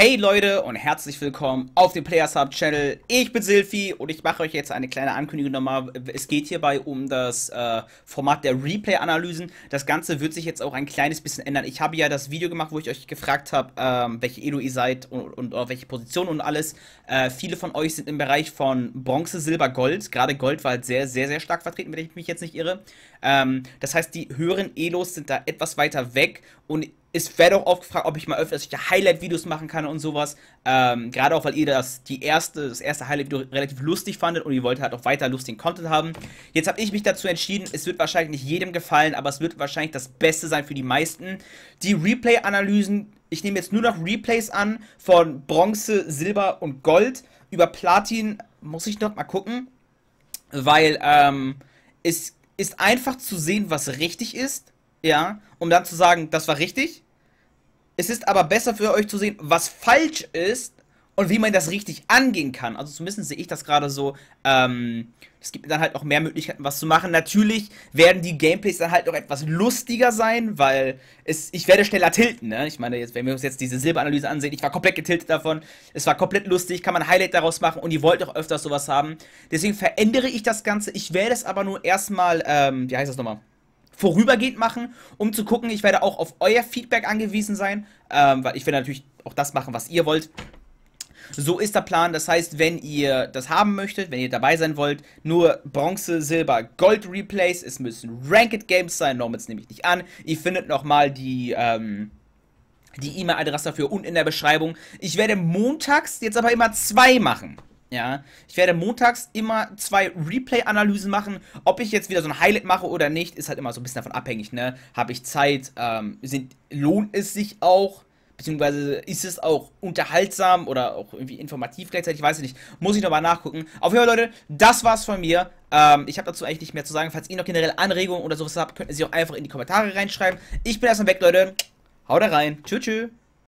Hey Leute und herzlich willkommen auf dem Players Hub Channel. Ich bin Silphi und ich mache euch jetzt eine kleine Ankündigung nochmal. Es geht hierbei um das äh, Format der Replay-Analysen. Das Ganze wird sich jetzt auch ein kleines bisschen ändern. Ich habe ja das Video gemacht, wo ich euch gefragt habe, ähm, welche Elo ihr seid und, und, und äh, welche Position und alles. Äh, viele von euch sind im Bereich von Bronze, Silber, Gold. Gerade Gold war halt sehr, sehr, sehr stark vertreten, wenn ich mich jetzt nicht irre. Ähm, das heißt, die höheren Elos sind da etwas weiter weg und es werde auch oft gefragt, ob ich mal öfter Highlight-Videos machen kann und sowas. Ähm, Gerade auch, weil ihr das, die erste, das erste Highlight-Video relativ lustig fandet und ihr wollt halt auch weiter lustigen Content haben. Jetzt habe ich mich dazu entschieden, es wird wahrscheinlich nicht jedem gefallen, aber es wird wahrscheinlich das Beste sein für die meisten. Die Replay-Analysen, ich nehme jetzt nur noch Replays an von Bronze, Silber und Gold. Über Platin muss ich noch mal gucken, weil ähm, es ist einfach zu sehen, was richtig ist ja, um dann zu sagen, das war richtig. Es ist aber besser für euch zu sehen, was falsch ist und wie man das richtig angehen kann. Also zumindest sehe ich das gerade so. Ähm, es gibt dann halt noch mehr Möglichkeiten, was zu machen. Natürlich werden die Gameplays dann halt noch etwas lustiger sein, weil es, ich werde schneller tilten. Ne? Ich meine, jetzt, wenn wir uns jetzt diese Silberanalyse ansehen, ich war komplett getiltet davon. Es war komplett lustig, kann man Highlight daraus machen und ihr wollt auch öfters sowas haben. Deswegen verändere ich das Ganze. Ich werde es aber nur erstmal, ähm, wie heißt das nochmal? vorübergehend machen, um zu gucken. Ich werde auch auf euer Feedback angewiesen sein, ähm, weil ich werde natürlich auch das machen, was ihr wollt. So ist der Plan. Das heißt, wenn ihr das haben möchtet, wenn ihr dabei sein wollt, nur Bronze, Silber, Gold Replays. Es müssen Ranked Games sein. Normals nehme ich nicht an. Ihr findet nochmal die. Ähm, die E-Mail-Adresse dafür unten in der Beschreibung. Ich werde montags jetzt aber immer zwei machen. Ja, ich werde montags immer zwei Replay-Analysen machen. Ob ich jetzt wieder so ein Highlight mache oder nicht, ist halt immer so ein bisschen davon abhängig, ne? Habe ich Zeit? Ähm, sind, lohnt es sich auch? Beziehungsweise ist es auch unterhaltsam oder auch irgendwie informativ gleichzeitig? Ich weiß nicht. Muss ich nochmal nachgucken. Auf jeden Fall, Leute, das war's von mir. Ähm, ich habe dazu eigentlich nicht mehr zu sagen. Falls ihr noch generell Anregungen oder sowas habt, könnt ihr sie auch einfach in die Kommentare reinschreiben. Ich bin erstmal weg, Leute. Haut rein. Tschüss, tschüss.